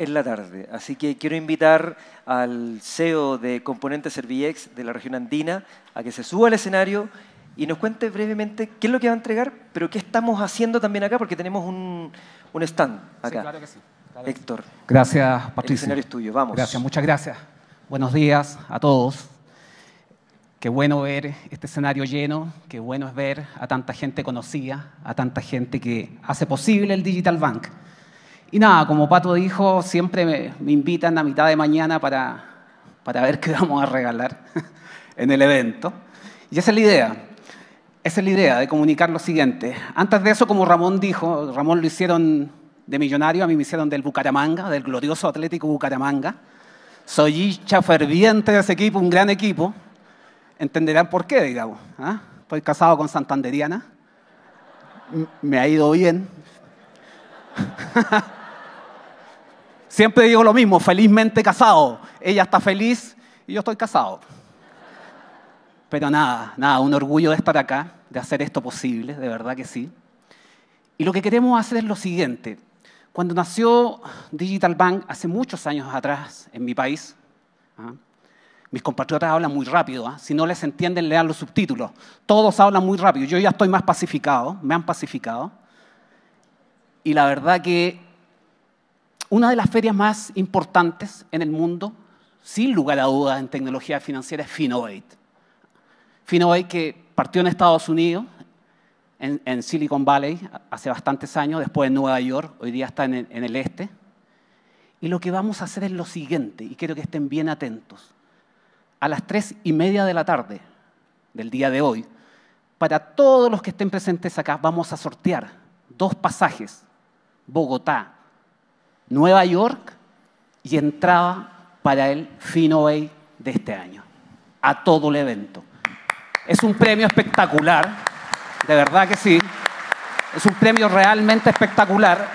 en la tarde. Así que quiero invitar al CEO de Componentes Serviex de la región andina a que se suba al escenario y nos cuente brevemente qué es lo que va a entregar, pero qué estamos haciendo también acá, porque tenemos un, stand acá. claro que sí. Héctor. Gracias, Patricio. El escenario es tuyo, vamos. Gracias, muchas gracias. Buenos días a todos. Qué bueno ver este escenario lleno, qué bueno es ver a tanta gente conocida, a tanta gente que hace posible el Digital Bank. Y nada, como Pato dijo, siempre me, invitan a mitad de mañana para, ver qué vamos a regalar en el evento. Y esa es la idea. Esa es la idea de comunicar lo siguiente. Antes de eso, como Ramón dijo, Ramón lo hicieron de millonario, a mí me hicieron del Bucaramanga, del glorioso Atlético Bucaramanga. Soy hincha ferviente de ese equipo, un gran equipo. Entenderán por qué, digamos. Ah, Estoy casado con Santanderiana. Me ha ido bien. Siempre digo lo mismo, felizmente casado. Ella está feliz y yo estoy casado. Pero nada, nada, un orgullo de estar acá, de hacer esto posible, de verdad que sí. Y lo que queremos hacer es lo siguiente. Cuando nació Digital Bank hace muchos años atrás en mi país, ¿ah? mis compatriotas hablan muy rápido, ¿ah? si no les entienden lean los subtítulos. Todos hablan muy rápido, yo ya estoy más pacificado, me han pacificado. Y la verdad que una de las ferias más importantes en el mundo, sin lugar a dudas en tecnología financiera, es Finovate. Finovate que partió en Estados Unidos, en, Silicon Valley, hace bastantes años, después en Nueva York, hoy día está en el, en el este. Y lo que vamos a hacer es lo siguiente, y quiero que estén bien atentos. A las tres y media de la tarde del día de hoy, para todos los que estén presentes acá, vamos a sortear dos pasajes, Bogotá, Nueva York y entraba para el Bay de este año, a todo el evento. Es un premio espectacular, de verdad que sí. Es un premio realmente espectacular.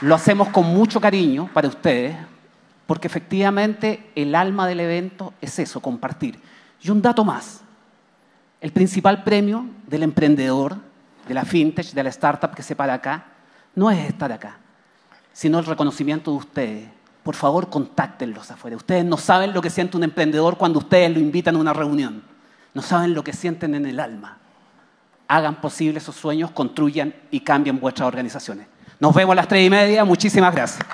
Lo hacemos con mucho cariño para ustedes, porque efectivamente el alma del evento es eso, compartir. Y un dato más, el principal premio del emprendedor, de la fintech, de la startup que se para acá, no es estar acá, sino el reconocimiento de ustedes. Por favor, contáctenlos afuera. Ustedes no saben lo que siente un emprendedor cuando ustedes lo invitan a una reunión. No saben lo que sienten en el alma. Hagan posible esos sueños, construyan y cambien vuestras organizaciones. Nos vemos a las tres y media. Muchísimas gracias.